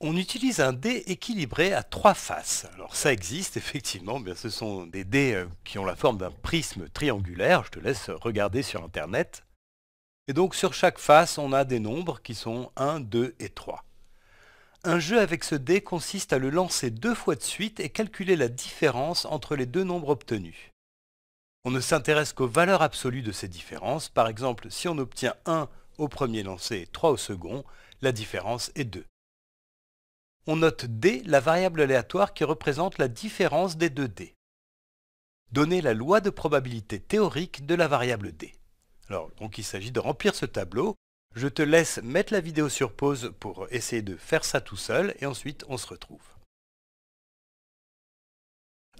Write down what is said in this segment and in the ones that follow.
On utilise un dé équilibré à trois faces. Alors ça existe effectivement, bien ce sont des dés euh, qui ont la forme d'un prisme triangulaire, je te laisse regarder sur internet. Et donc sur chaque face, on a des nombres qui sont 1, 2 et 3. Un jeu avec ce dé consiste à le lancer deux fois de suite et calculer la différence entre les deux nombres obtenus. On ne s'intéresse qu'aux valeurs absolues de ces différences, par exemple si on obtient 1 au premier lancé et 3 au second, la différence est 2 on note D la variable aléatoire qui représente la différence des deux D. Donnez la loi de probabilité théorique de la variable D. Alors, donc il s'agit de remplir ce tableau. Je te laisse mettre la vidéo sur pause pour essayer de faire ça tout seul et ensuite on se retrouve.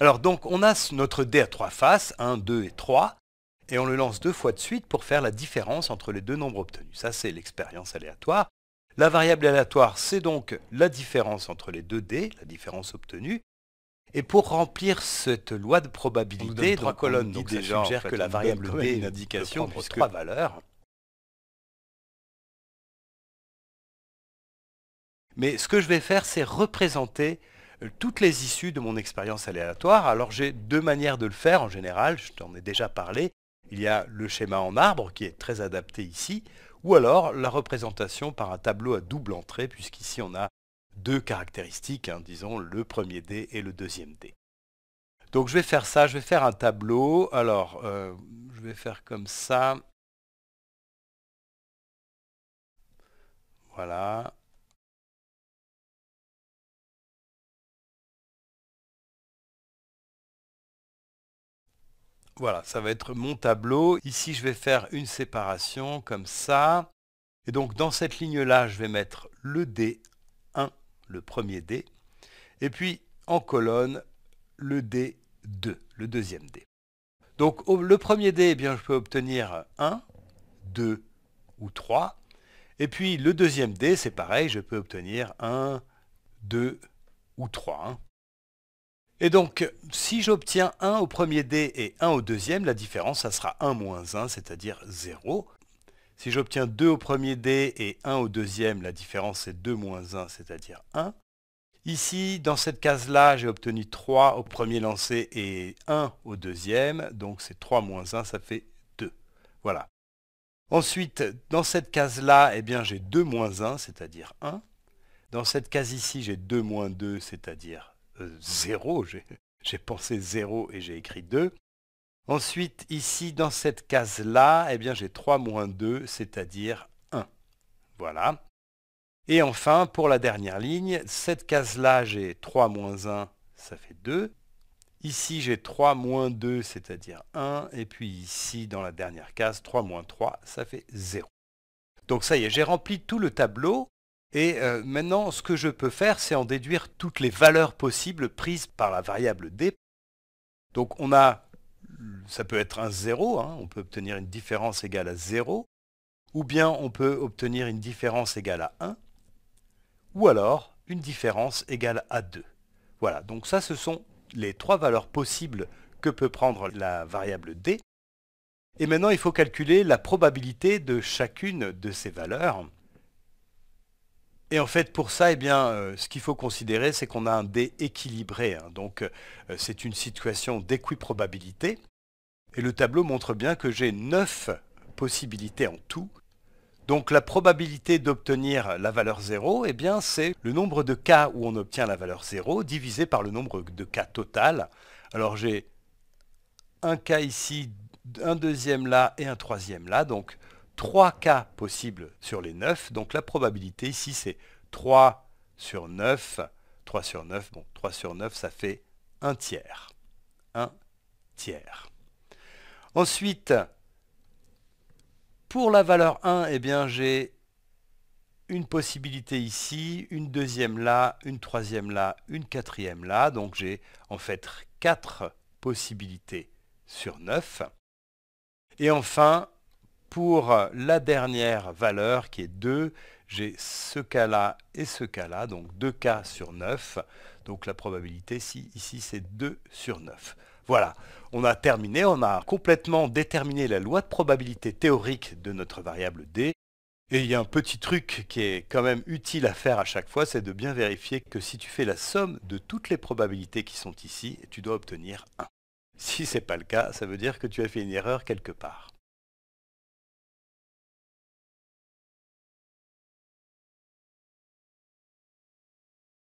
Alors donc on a notre D à trois faces, 1, 2 et 3, et on le lance deux fois de suite pour faire la différence entre les deux nombres obtenus. Ça c'est l'expérience aléatoire. La variable aléatoire, c'est donc la différence entre les deux dés, la différence obtenue. Et pour remplir cette loi de probabilité, trois colonnes, donc ça suggère que la variable d est une indication puisque... trois valeurs. Mais ce que je vais faire, c'est représenter euh, toutes les issues de mon expérience aléatoire. Alors j'ai deux manières de le faire en général, je t'en ai déjà parlé. Il y a le schéma en arbre qui est très adapté ici, ou alors la représentation par un tableau à double entrée, puisqu'ici on a deux caractéristiques, hein, disons le premier dé et le deuxième dé. Donc je vais faire ça, je vais faire un tableau, alors euh, je vais faire comme ça, voilà, Voilà, ça va être mon tableau. Ici, je vais faire une séparation comme ça. Et donc, dans cette ligne-là, je vais mettre le D1, le premier D. Et puis, en colonne, le D2, le deuxième D. Donc, le premier D, eh bien, je peux obtenir 1, 2 ou 3. Et puis, le deuxième D, c'est pareil, je peux obtenir 1, 2 ou 3. Et donc, si j'obtiens 1 au premier dé et 1 au deuxième, la différence, ça sera 1 moins 1, c'est-à-dire 0. Si j'obtiens 2 au premier dé et 1 au deuxième, la différence c'est 2 moins 1, c'est-à-dire 1. Ici, dans cette case-là, j'ai obtenu 3 au premier lancé et 1 au deuxième, donc c'est 3 moins 1, ça fait 2. Voilà. Ensuite, dans cette case-là, eh bien j'ai 2 moins 1, c'est-à-dire 1. Dans cette case ici, j'ai 2 moins 2, c'est-à-dire 0, j'ai pensé 0 et j'ai écrit 2. Ensuite, ici, dans cette case-là, eh bien j'ai 3 moins 2, c'est-à-dire 1. Voilà. Et enfin, pour la dernière ligne, cette case-là, j'ai 3 moins 1, ça fait 2. Ici, j'ai 3 moins 2, c'est-à-dire 1. Et puis ici, dans la dernière case, 3 moins 3, ça fait 0. Donc ça y est, j'ai rempli tout le tableau. Et euh, maintenant, ce que je peux faire, c'est en déduire toutes les valeurs possibles prises par la variable d. Donc on a, ça peut être un 0, hein, on peut obtenir une différence égale à 0, ou bien on peut obtenir une différence égale à 1, ou alors une différence égale à 2. Voilà, donc ça ce sont les trois valeurs possibles que peut prendre la variable d. Et maintenant il faut calculer la probabilité de chacune de ces valeurs. Et en fait, pour ça, eh bien, euh, ce qu'il faut considérer, c'est qu'on a un dé équilibré. Hein. Donc, euh, c'est une situation d'équiprobabilité. Et le tableau montre bien que j'ai 9 possibilités en tout. Donc, la probabilité d'obtenir la valeur 0, eh bien, c'est le nombre de cas où on obtient la valeur 0 divisé par le nombre de cas total. Alors, j'ai un cas ici, un deuxième là et un troisième là. Donc, 3 cas possibles sur les 9. Donc la probabilité ici, c'est 3 sur 9. 3 sur 9, bon, 3 sur 9, ça fait 1 tiers. 1 tiers. Ensuite, pour la valeur 1, eh bien, j'ai une possibilité ici, une deuxième là, une troisième là, une quatrième là. Donc j'ai en fait 4 possibilités sur 9. Et enfin, pour la dernière valeur qui est 2, j'ai ce cas-là et ce cas-là, donc 2 cas sur 9. Donc la probabilité ici c'est 2 sur 9. Voilà, on a terminé, on a complètement déterminé la loi de probabilité théorique de notre variable D. Et il y a un petit truc qui est quand même utile à faire à chaque fois, c'est de bien vérifier que si tu fais la somme de toutes les probabilités qui sont ici, tu dois obtenir 1. Si ce n'est pas le cas, ça veut dire que tu as fait une erreur quelque part.